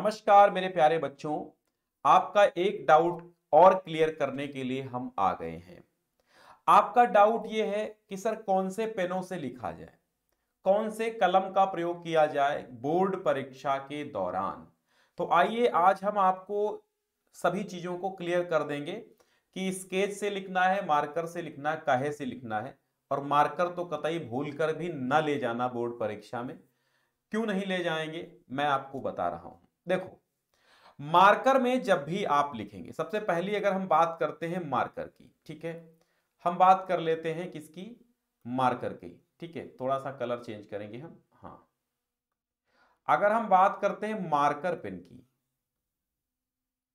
नमस्कार मेरे प्यारे बच्चों आपका एक डाउट और क्लियर करने के लिए हम आ गए हैं आपका डाउट ये है कि सर कौन से पेनों से लिखा जाए कौन से कलम का प्रयोग किया जाए बोर्ड परीक्षा के दौरान तो आइए आज हम आपको सभी चीजों को क्लियर कर देंगे कि स्केच से लिखना है मार्कर से लिखना है काहे से लिखना है और मार्कर तो कतई भूल कर भी न ले जाना बोर्ड परीक्षा में क्यों नहीं ले जाएंगे मैं आपको बता रहा हूं देखो मार्कर में जब भी आप लिखेंगे सबसे पहली अगर हम बात करते हैं मार्कर की ठीक है हम बात कर लेते हैं किसकी मार्कर की ठीक है थोड़ा सा कलर चेंज करेंगे हम हाँ अगर हम बात करते हैं मार्कर पेन की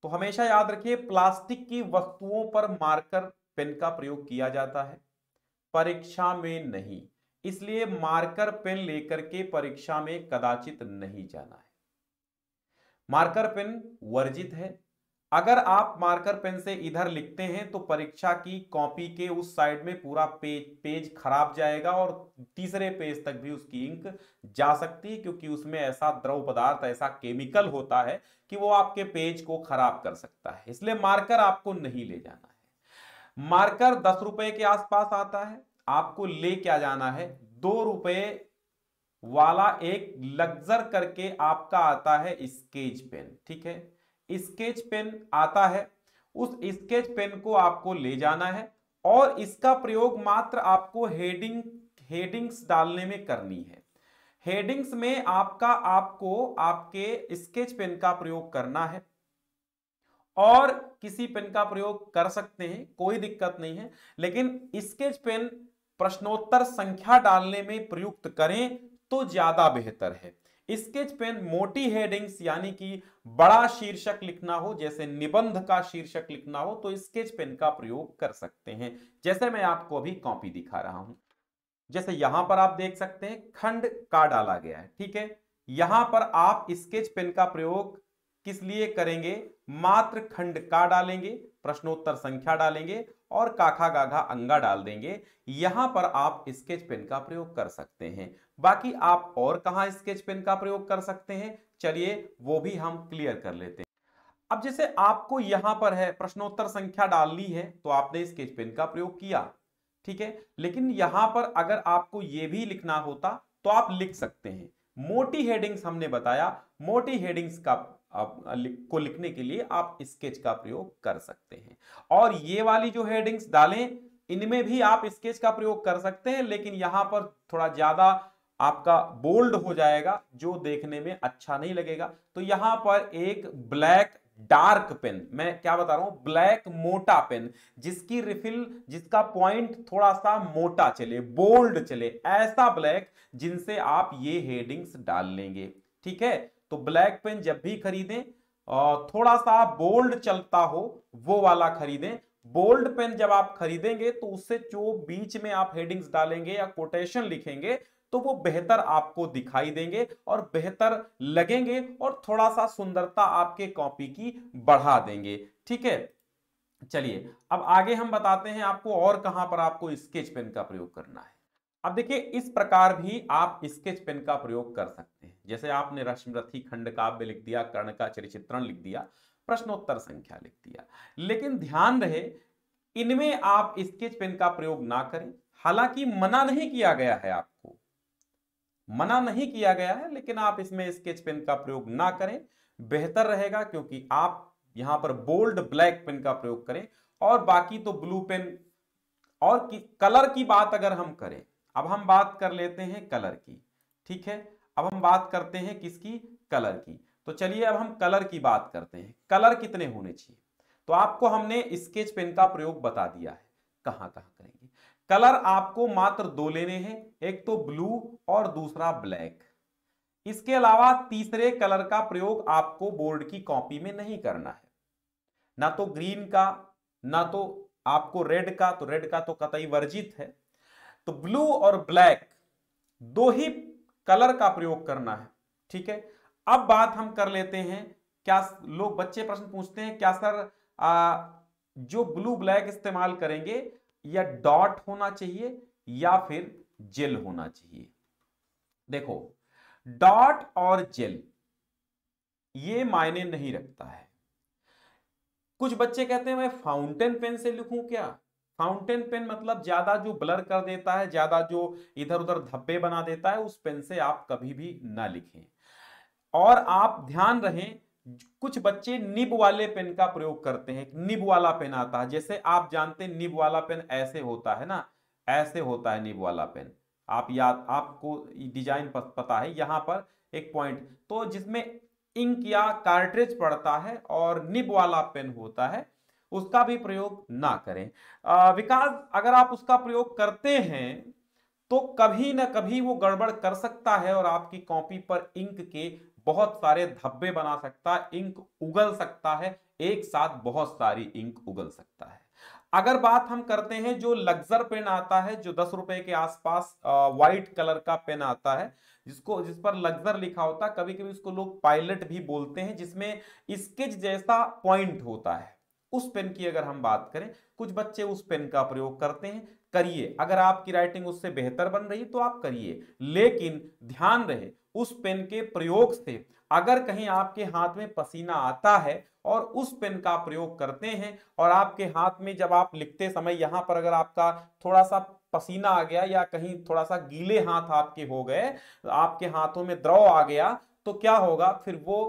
तो हमेशा याद रखिए प्लास्टिक की वस्तुओं पर मार्कर पेन का प्रयोग किया जाता है परीक्षा में नहीं इसलिए मार्कर पेन लेकर के परीक्षा में कदाचित नहीं जाना है मार्कर पेन वर्जित है अगर आप मार्कर पेन से इधर लिखते हैं तो परीक्षा की कॉपी के उस साइड में पूरा पेज पेज खराब जाएगा और तीसरे पेज तक भी उसकी इंक जा सकती है क्योंकि उसमें ऐसा द्रव पदार्थ ऐसा केमिकल होता है कि वो आपके पेज को खराब कर सकता है इसलिए मार्कर आपको नहीं ले जाना है मार्कर दस रुपए के आसपास आता है आपको ले क्या जाना है दो रुपए वाला एक लग्जर करके आपका आता है स्केच पेन ठीक है स्केच पेन आता है उस स्केच पेन को आपको ले जाना है और इसका प्रयोग मात्र आपको हेडिंग हेडिंग्स डालने में करनी है हेडिंग्स में आपका आपको आपके स्केच पेन का प्रयोग करना है और किसी पेन का प्रयोग कर सकते हैं कोई दिक्कत नहीं है लेकिन स्केच पेन प्रश्नोत्तर संख्या डालने में प्रयुक्त करें तो ज्यादा बेहतर है स्केच पेन मोटी हेडिंग्स यानी कि बड़ा शीर्षक लिखना हो जैसे निबंध का शीर्षक लिखना हो तो स्केच पेन का प्रयोग कर सकते हैं जैसे मैं आपको अभी कॉपी दिखा रहा हूं जैसे यहां पर आप देख सकते हैं खंड का डाला गया है ठीक है यहां पर आप स्केच पेन का प्रयोग किस लिए करेंगे मात्र खंड का डालेंगे प्रश्नोत्तर संख्या डालेंगे और काखा गाघा अंगा डाल देंगे यहां पर आप स्केच पेन का प्रयोग कर सकते हैं बाकी आप और कहा स्केच पेन का प्रयोग कर सकते हैं चलिए वो भी हम क्लियर कर लेते हैं अब जैसे आपको यहां पर है प्रश्नोत्तर संख्या डालनी है तो आपने स्केच पेन का प्रयोग किया ठीक है लेकिन यहां पर अगर आपको यह भी लिखना होता तो आप लिख सकते हैं मोटी हेडिंग्स हमने बताया मोटी हेडिंग्स का आप को लिखने के लिए आप स्केच का प्रयोग कर सकते हैं और ये वाली जो हेडिंग्स डालें इनमें भी आप स्केच का प्रयोग कर सकते हैं लेकिन यहां पर थोड़ा ज्यादा आपका बोल्ड हो जाएगा जो देखने में अच्छा नहीं लगेगा तो यहां पर एक ब्लैक डार्क पेन मैं क्या बता रहा हूं ब्लैक मोटा पेन जिसकी रिफिल जिसका पॉइंट थोड़ा सा मोटा चले बोल्ड चले ऐसा ब्लैक जिनसे आप ये हेडिंग्स डाल लेंगे ठीक है तो ब्लैक पेन जब भी खरीदें थोड़ा सा बोल्ड चलता हो वो वाला खरीदें बोल्ड पेन जब आप खरीदेंगे तो उससे जो बीच में आप हेडिंग्स डालेंगे या कोटेशन लिखेंगे तो वो बेहतर आपको दिखाई देंगे और बेहतर लगेंगे और थोड़ा सा सुंदरता आपके कॉपी की बढ़ा देंगे ठीक है चलिए अब आगे हम बताते हैं आपको और कहां पर आपको स्केच पेन का प्रयोग करना है अब देखिए इस प्रकार भी आप स्केच पेन का प्रयोग कर सकते हैं जैसे आपने रश्मरथी खंड काव्य लिख दिया कर्ण का चरित्रण लिख दिया प्रश्नोत्तर संख्या लिख दिया लेकिन ध्यान रहे इनमें आप स्केच पेन का प्रयोग ना करें हालांकि मना नहीं किया गया है आप मना नहीं किया गया है लेकिन आप इसमें स्केच पेन का प्रयोग ना करें बेहतर रहेगा क्योंकि आप यहां पर बोल्ड ब्लैक पेन का प्रयोग करें और बाकी तो ब्लू पेन और की, कलर की बात अगर हम करें अब हम बात कर लेते हैं कलर की ठीक है अब हम बात करते हैं किसकी कलर की तो चलिए अब हम कलर की बात करते हैं कलर कितने होने चाहिए तो आपको हमने स्केच पेन का प्रयोग बता दिया है कहां कहां करेंगे कलर आपको मात्र दो लेने हैं एक तो ब्लू और दूसरा ब्लैक इसके अलावा तीसरे कलर का प्रयोग आपको बोर्ड की कॉपी में नहीं करना है ना तो ग्रीन का ना तो आपको रेड का तो रेड का तो कतई वर्जित है तो ब्लू और ब्लैक दो ही कलर का प्रयोग करना है ठीक है अब बात हम कर लेते हैं क्या लोग बच्चे प्रश्न पूछते हैं क्या सर आ, जो ब्लू ब्लैक इस्तेमाल करेंगे या डॉट होना चाहिए या फिर जेल होना चाहिए देखो डॉट और जेल ये मायने नहीं रखता है कुछ बच्चे कहते हैं मैं फाउंटेन पेन से लिखूं क्या फाउंटेन पेन मतलब ज्यादा जो ब्लर कर देता है ज्यादा जो इधर उधर धब्बे बना देता है उस पेन से आप कभी भी ना लिखें और आप ध्यान रहें कुछ बच्चे निब वाले पेन का प्रयोग करते हैं निब वाला पेन आता है जैसे आप जानते हैं निब वाला पेन ऐसे होता है ना ऐसे होता है निब वाला पेन आप याद आपको डिजाइन पता है यहां पर एक पॉइंट तो जिसमें इंक या कार्ट्रिज पड़ता है और निब वाला पेन होता है उसका भी प्रयोग ना करें विकास अगर आप उसका प्रयोग करते हैं तो कभी ना कभी वो गड़बड़ कर सकता है और आपकी कॉपी पर इंक के बहुत सारे धब्बे बना सकता है इंक उगल सकता है एक साथ बहुत सारी इंक उगल सकता है अगर बात हम करते हैं जो लग्जर पेन आता है जो दस रुपए के आसपास व्हाइट कलर का पेन आता है जिसको जिस पर लग्जर लिखा होता है कभी कभी उसको लोग पायलट भी बोलते हैं जिसमें स्केच जैसा पॉइंट होता है उस पेन की अगर हम बात करें कुछ बच्चे उस पेन का प्रयोग करते हैं करिए अगर आपकी राइटिंग उससे बेहतर बन रही तो आप करिए लेकिन ध्यान रहे उस पेन के प्रयोग से अगर कहीं आपके हाथ में पसीना आता है और उस पेन का प्रयोग करते हैं और आपके हाथ में जब आप लिखते समय यहाँ पर अगर आपका थोड़ा सा पसीना आ गया या कहीं थोड़ा सा गीले हाथ आपके हो गए आपके हाथों में द्रव आ गया तो क्या होगा फिर वो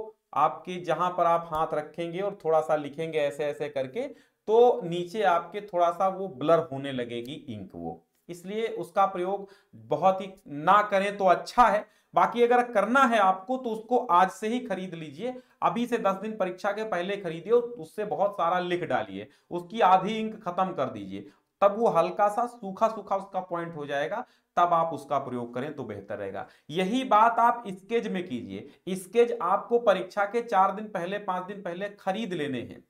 आपके जहां पर आप हाथ रखेंगे और थोड़ा सा लिखेंगे ऐसे ऐसे करके तो नीचे आपके थोड़ा सा वो ब्लर होने लगेगी इंक वो इसलिए उसका प्रयोग बहुत ही ना करें तो अच्छा है बाकी अगर करना है आपको तो उसको आज से ही खरीद लीजिए अभी से दस दिन परीक्षा के पहले खरीदिए उससे बहुत सारा लिख डालिए उसकी आधी इंक खत्म कर दीजिए तब वो हल्का सा सूखा सूखा उसका पॉइंट हो जाएगा तब आप उसका प्रयोग करें तो बेहतर रहेगा यही बात आप स्केज में कीजिए स्केज आपको परीक्षा के चार दिन पहले पांच दिन पहले खरीद लेने हैं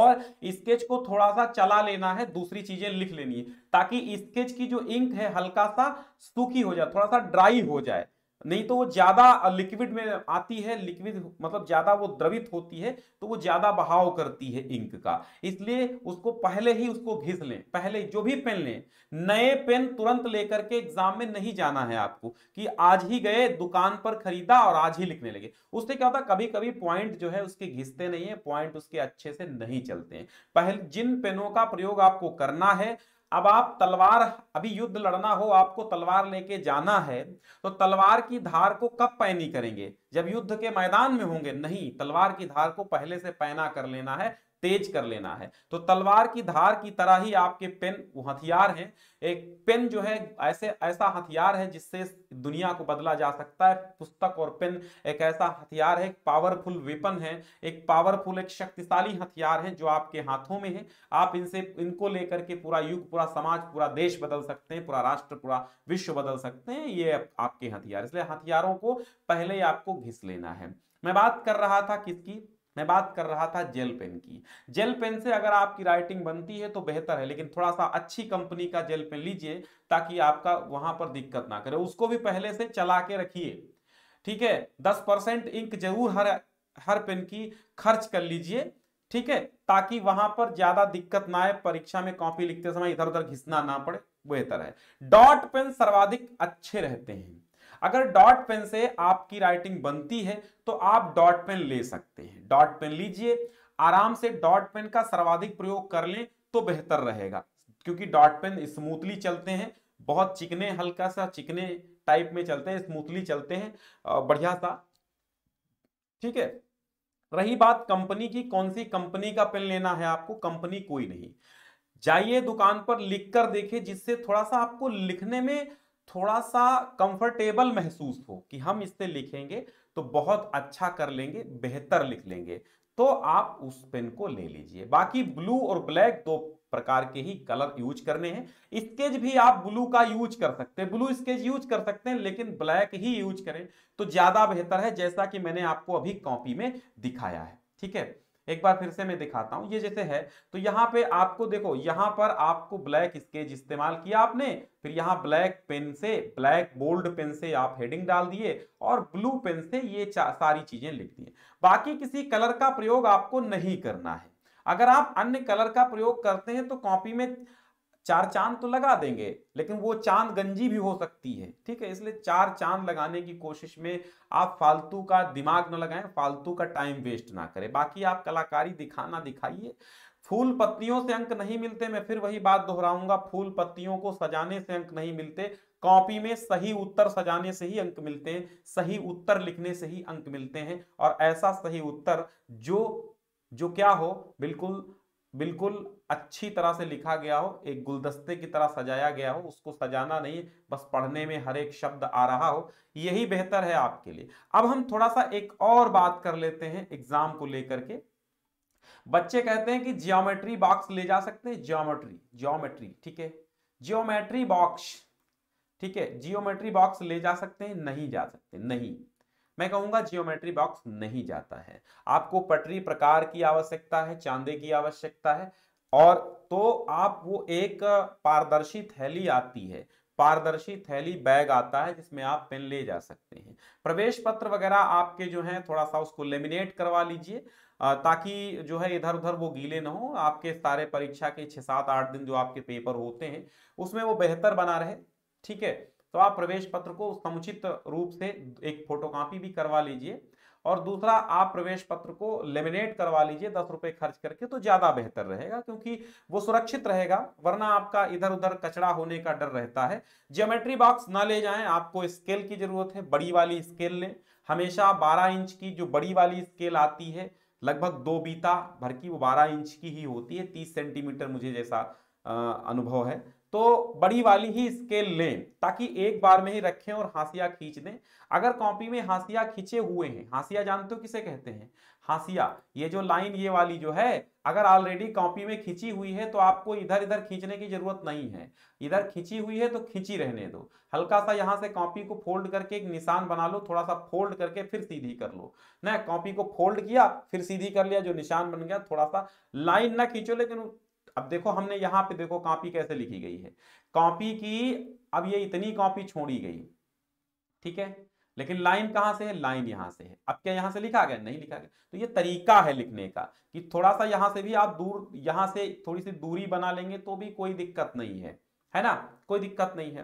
और स्केच को थोड़ा सा चला लेना है दूसरी चीजें लिख लेनी है ताकि स्केच की जो इंक है हल्का सा सूखी हो जाए थोड़ा सा ड्राई हो जाए नहीं तो वो ज्यादा लिक्विड में आती है लिक्विड मतलब ज्यादा वो द्रवित होती है तो वो ज्यादा बहाव करती है इंक का इसलिए उसको पहले ही उसको घिस लें पहले जो भी पेन लें नए पेन तुरंत लेकर के एग्जाम में नहीं जाना है आपको कि आज ही गए दुकान पर खरीदा और आज ही लिखने लगे उससे क्या होता कभी कभी पॉइंट जो है उसके घिसते नहीं है पॉइंट उसके अच्छे से नहीं चलते हैं पहले जिन पेनों का प्रयोग आपको करना है अब आप तलवार अभी युद्ध लड़ना हो आपको तलवार लेके जाना है तो तलवार की धार को कब पैनी करेंगे जब युद्ध के मैदान में होंगे नहीं तलवार की धार को पहले से पैना कर लेना है तेज कर लेना है तो तलवार की धार की तरह ही आपके पेन हथियार हैं एक पेन जो है ऐसे ऐसा हथियार है जिससे दुनिया को बदला जा सकता है पुस्तक और पेन एक ऐसा हथियार है पावरफुल वेपन है एक पावरफुल एक शक्तिशाली हथियार है जो आपके हाथों में है आप इनसे इनको लेकर के पूरा युग पूरा समाज पूरा देश बदल सकते हैं पूरा राष्ट्र पूरा विश्व बदल सकते हैं ये आपके हथियार इसलिए हथियारों को पहले आपको घिस लेना है मैं बात कर रहा था किसकी मैं बात कर रहा था जेल पेन की जेल पेन से अगर आपकी राइटिंग बनती है तो बेहतर है लेकिन थोड़ा सा अच्छी कंपनी का जेल पेन लीजिए ताकि आपका वहां पर दिक्कत ना करे उसको भी पहले से चला के रखिए ठीक है दस परसेंट इंक जरूर हर हर पेन की खर्च कर लीजिए ठीक है ताकि वहां पर ज्यादा दिक्कत ना आए परीक्षा में कॉपी लिखते समय इधर उधर घिसना ना पड़े बेहतर है डॉट पेन सर्वाधिक अच्छे रहते हैं अगर डॉट पेन से आपकी राइटिंग बनती है तो आप डॉट पेन ले सकते हैं डॉट पेन लीजिए आराम से डॉट पेन का सर्वाधिक प्रयोग कर लें तो बेहतर रहेगा क्योंकि डॉट पेन स्मूथली चलते हैं बहुत चिकने हल्का सा चिकने टाइप में चलते हैं स्मूथली चलते हैं बढ़िया सा ठीक है रही बात कंपनी की कौन सी कंपनी का पेन लेना है आपको कंपनी कोई नहीं जाइए दुकान पर लिख कर देखे जिससे थोड़ा सा आपको लिखने में थोड़ा सा कंफर्टेबल महसूस हो कि हम इससे लिखेंगे तो बहुत अच्छा कर लेंगे बेहतर लिख लेंगे तो आप उस पेन को ले लीजिए बाकी ब्लू और ब्लैक दो प्रकार के ही कलर यूज करने हैं स्केच भी आप ब्लू का यूज कर सकते हैं ब्लू स्केच यूज कर सकते हैं लेकिन ब्लैक ही यूज करें तो ज्यादा बेहतर है जैसा कि मैंने आपको अभी कॉपी में दिखाया है ठीक है एक बार फिर से मैं दिखाता हूं ये जैसे है तो यहाँ पे आपको देखो यहाँ पर आपको ब्लैक स्केच इस्तेमाल किया आपने फिर यहाँ ब्लैक पेन से ब्लैक बोल्ड पेन से आप हेडिंग डाल दिए और ब्लू पेन से ये सारी चीजें लिख दिए बाकी किसी कलर का प्रयोग आपको नहीं करना है अगर आप अन्य कलर का प्रयोग करते हैं तो कॉपी में चार चांद तो लगा देंगे लेकिन वो चांद गंजी भी हो सकती है ठीक है इसलिए चार चांद लगाने की कोशिश में आप फालतू का दिमाग ना लगाएं फालतू का टाइम वेस्ट ना करें बाकी आप कलाकारी दिखाना दिखाइए फूल पत्तियों से अंक नहीं मिलते मैं फिर वही बात दोहराऊंगा फूल पत्तियों को सजाने से अंक नहीं मिलते कॉपी में सही उत्तर सजाने से ही अंक मिलते हैं सही उत्तर लिखने से ही अंक मिलते हैं और ऐसा सही उत्तर जो जो क्या हो बिल्कुल बिल्कुल अच्छी तरह से लिखा गया हो एक गुलदस्ते की तरह सजाया गया हो उसको सजाना नहीं बस पढ़ने में हर एक शब्द आ रहा हो यही बेहतर है आपके लिए अब हम थोड़ा सा एक और बात कर लेते हैं एग्जाम को लेकर के बच्चे कहते हैं कि जियोमेट्री बॉक्स ले जा सकते हैं जियोमेट्री जियोमेट्री ठीक है जियोमेट्री बॉक्स ठीक है जियोमेट्री बॉक्स ले जा सकते हैं नहीं जा सकते नहीं मैं कहूंगा जियोमेट्री बॉक्स नहीं जाता है आपको पटरी प्रकार की आवश्यकता है चांदे की आवश्यकता है और तो आप वो एक पारदर्शी थैली आती है पारदर्शी थैली बैग आता है जिसमें आप पेन ले जा सकते हैं प्रवेश पत्र वगैरह आपके जो है थोड़ा सा उसको लेमिनेट करवा लीजिए ताकि जो है इधर उधर वो गीले ना हो आपके सारे परीक्षा के छह सात आठ दिन जो आपके पेपर होते हैं उसमें वो बेहतर बना रहे ठीक है तो आप प्रवेश पत्र को समुचित रूप से एक फोटोकॉपी भी करवा लीजिए और दूसरा आप प्रवेश पत्र को लेमिनेट करवा लीजिए दस रुपए खर्च करके तो ज्यादा बेहतर रहेगा क्योंकि वो सुरक्षित रहेगा वरना आपका इधर उधर कचरा होने का डर रहता है ज्योमेट्री बॉक्स ना ले जाएं आपको स्केल की जरूरत है बड़ी वाली स्केल लें हमेशा 12 इंच की जो बड़ी वाली स्केल आती है लगभग दो बीता भर की वो बारह इंच की ही होती है तीस सेंटीमीटर मुझे जैसा अनुभव है तो बड़ी वाली ही स्केल लें ताकि एक बार में ही रखें और हासिया खींच दें अगर कॉपी में हासिया खींचे हुए हैं हासिया जानते हो किसे कहते हैं हासिया ये जो लाइन ये वाली जो है अगर ऑलरेडी कॉपी में खींची हुई है तो आपको इधर इधर खींचने की जरूरत नहीं है इधर खींची हुई है तो खींची रहने दो हल्का सा यहाँ से कॉपी को फोल्ड करके एक निशान बना लो थोड़ा सा फोल्ड करके फिर सीधी कर लो ना कॉपी को फोल्ड किया फिर सीधी कर लिया जो निशान बन गया थोड़ा सा लाइन ना खींचो लेकिन अब देखो हमने यहाँ पे देखो कॉपी कैसे लिखी गई है कॉपी की अब ये इतनी कॉपी छोड़ी गई ठीक है लेकिन लाइन कहाँ से है लाइन यहाँ से है अब क्या यहाँ से लिखा गया नहीं लिखा गया तो ये तरीका है लिखने का कि थोड़ा सा यहाँ से भी आप दूर यहाँ से थोड़ी सी दूरी बना लेंगे तो भी कोई दिक्कत नहीं है है ना कोई दिक्कत नहीं है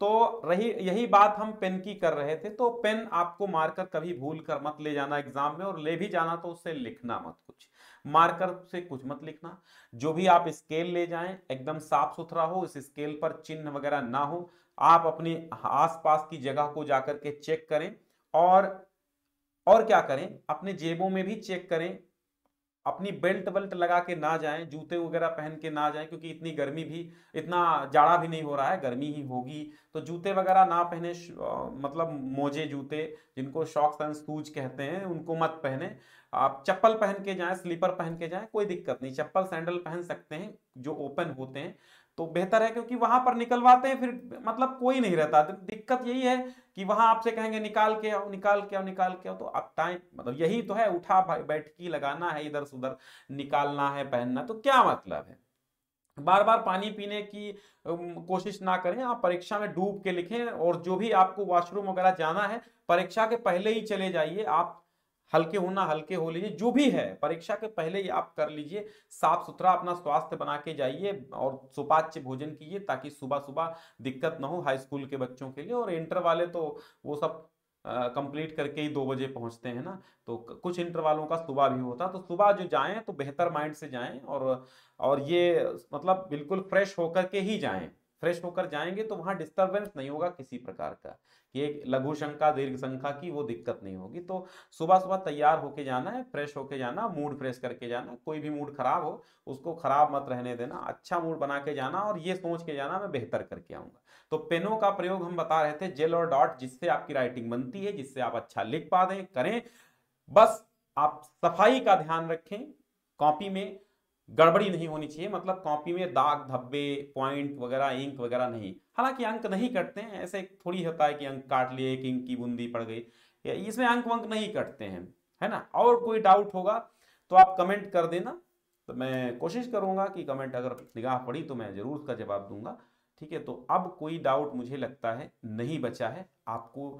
तो रही यही बात हम पेन की कर रहे थे तो पेन आपको मारकर कभी भूल कर मत ले जाना एग्जाम में और ले भी जाना तो उससे लिखना मत कुछ मार्कर से कुछ मत लिखना जो भी आप स्केल ले जाएं एकदम साफ सुथरा हो इस स्केल पर चिन्ह वगैरह ना हो आप अपने आसपास की जगह को जाकर के चेक करें और और क्या करें अपने जेबों में भी चेक करें अपनी बेल्ट वेल्ट लगा के ना जाएं जूते वगैरह पहन के ना जाएं क्योंकि इतनी गर्मी भी इतना जाड़ा भी नहीं हो रहा है गर्मी ही होगी तो जूते वगैरह ना पहने मतलब मोजे जूते जिनको शॉक्स एंड सूज कहते हैं उनको मत पहने आप चप्पल पहन के जाएं स्लीपर पहन के जाएं कोई दिक्कत नहीं चप्पल सैंडल पहन सकते हैं जो ओपन होते हैं तो बेहतर है क्योंकि वहां पर निकलवाते हैं फिर मतलब कोई नहीं रहता दिक्कत यही है कि वहां आपसे कहेंगे निकाल के आओ निकाल के आओ निकाल के आओ तो आप टाइम मतलब यही तो है उठा बैठकी लगाना है इधर से उधर निकालना है पहनना तो क्या मतलब है बार बार पानी पीने की कोशिश ना करें आप परीक्षा में डूब के लिखें और जो भी आपको वॉशरूम वगैरह जाना है परीक्षा के पहले ही चले जाइए आप हल्के होना हल्के हो लीजिए जो भी है परीक्षा के पहले ही आप कर लीजिए साफ सुथरा अपना स्वास्थ्य बना के जाइए और सुपाच्य भोजन कीजिए ताकि सुबह सुबह दिक्कत ना हो हाई स्कूल के बच्चों के लिए और इंटर वाले तो वो सब कंप्लीट करके ही दो बजे पहुंचते हैं ना तो कुछ इंटरवालों का सुबह भी होता तो सुबह जो जाएँ तो बेहतर माइंड से जाएँ और और ये मतलब बिल्कुल फ्रेश होकर के ही जाएँ फ्रेश होकर जाएंगे तो वहां डिस्टर्बेंस नहीं होगा किसी प्रकार का कि एक लघु शंका दीर्घ शंका की वो दिक्कत नहीं होगी तो सुबह सुबह तैयार होके जाना है फ्रेश होके जाना मूड फ्रेश करके जाना कोई भी मूड खराब हो उसको खराब मत रहने देना अच्छा मूड बना के जाना और ये सोच के जाना मैं बेहतर करके आऊंगा तो पेनों का प्रयोग हम बता रहे थे जेल और डॉट जिससे आपकी राइटिंग बनती है जिससे आप अच्छा लिख पा दें करें बस आप सफाई का ध्यान रखें कॉपी में गड़बड़ी नहीं होनी चाहिए मतलब कॉपी में दाग धब्बे पॉइंट वगैरह इंक वगैरह नहीं हालांकि अंक नहीं कटते हैं ऐसे थोड़ी होता है कि अंक काट लिए एक इंक की बूंदी पड़ गई इसमें अंक वंक नहीं कटते हैं है ना और कोई डाउट होगा तो आप कमेंट कर देना तो मैं कोशिश करूंगा कि कमेंट अगर निगाह पड़ी तो मैं जरूर उसका जवाब दूंगा ठीक है तो अब कोई डाउट मुझे लगता है नहीं बचा है आपको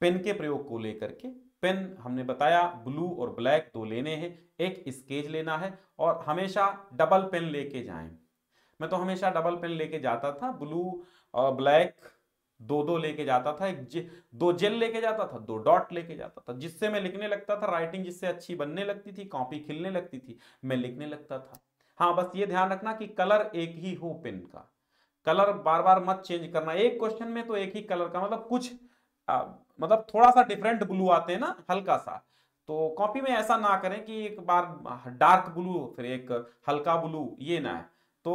पेन के प्रयोग को लेकर के पेन हमने बताया ब्लू और ब्लैक दो लेने हैं एक स्केच लेना है और हमेशा डबल पेन लेके जाएं मैं तो हमेशा डबल पेन लेके जाता था ब्लू और ब्लैक दो दो लेके जाता था एक जे, दो जेल लेके जाता था दो डॉट लेके जाता था जिससे मैं लिखने लगता था राइटिंग जिससे अच्छी बनने लगती थी कॉपी खिलने लगती थी मैं लिखने लगता था हाँ बस ये ध्यान रखना कि कलर एक ही हो पेन का कलर बार बार मत चेंज करना एक क्वेश्चन में तो एक ही कलर का मतलब कुछ मतलब थोड़ा सा डिफरेंट ब्लू आते हैं ना हल्का सा तो कॉपी में ऐसा ना करें कि एक बार डार्क ब्लू फिर एक हल्का ब्लू ये ना है तो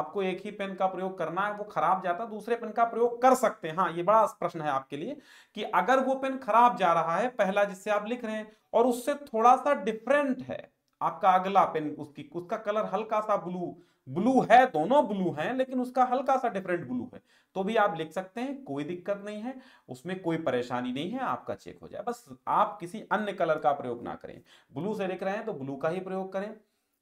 आपको एक ही पेन का प्रयोग करना है वो खराब जाता है दूसरे पेन का प्रयोग कर सकते हैं हाँ ये बड़ा प्रश्न है आपके लिए कि अगर वो पेन खराब जा रहा है पहला जिससे आप लिख रहे हैं और उससे थोड़ा सा डिफरेंट है आपका अगला पेन उसकी उसका कलर हल्का सा ब्लू ब्लू है दोनों ब्लू हैं लेकिन उसका हल्का सा डिफरेंट ब्लू है तो भी आप लिख सकते हैं कोई दिक्कत नहीं है उसमें कोई परेशानी नहीं है आपका चेक हो जाए बस आप किसी अन्य कलर का प्रयोग ना करें ब्लू से लिख रहे हैं तो ब्लू का ही प्रयोग करें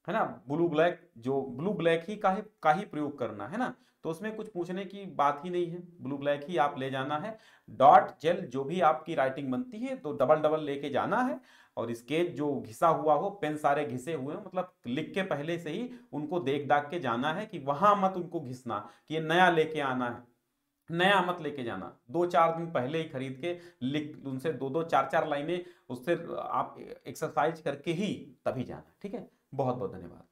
है ना ब्लू ब्लैक जो ब्लू ब्लैक ही का ही का ही प्रयोग करना है ना तो उसमें कुछ पूछने की बात ही नहीं है ब्लू ब्लैक ही आप ले जाना है डॉट जेल जो भी आपकी राइटिंग बनती है तो डबल डबल लेके जाना है और स्केच जो घिसा हुआ हो पेन सारे घिसे हुए हो मतलब लिख के पहले से ही उनको देख दाख के जाना है कि वहां मत उनको घिसना कि ये नया लेके आना है नया मत लेके जाना दो चार दिन पहले ही खरीद के लिख उनसे दो दो चार चार लाइनें उससे आप एक्सरसाइज करके ही तभी जाना ठीक है बहुत बहुत धन्यवाद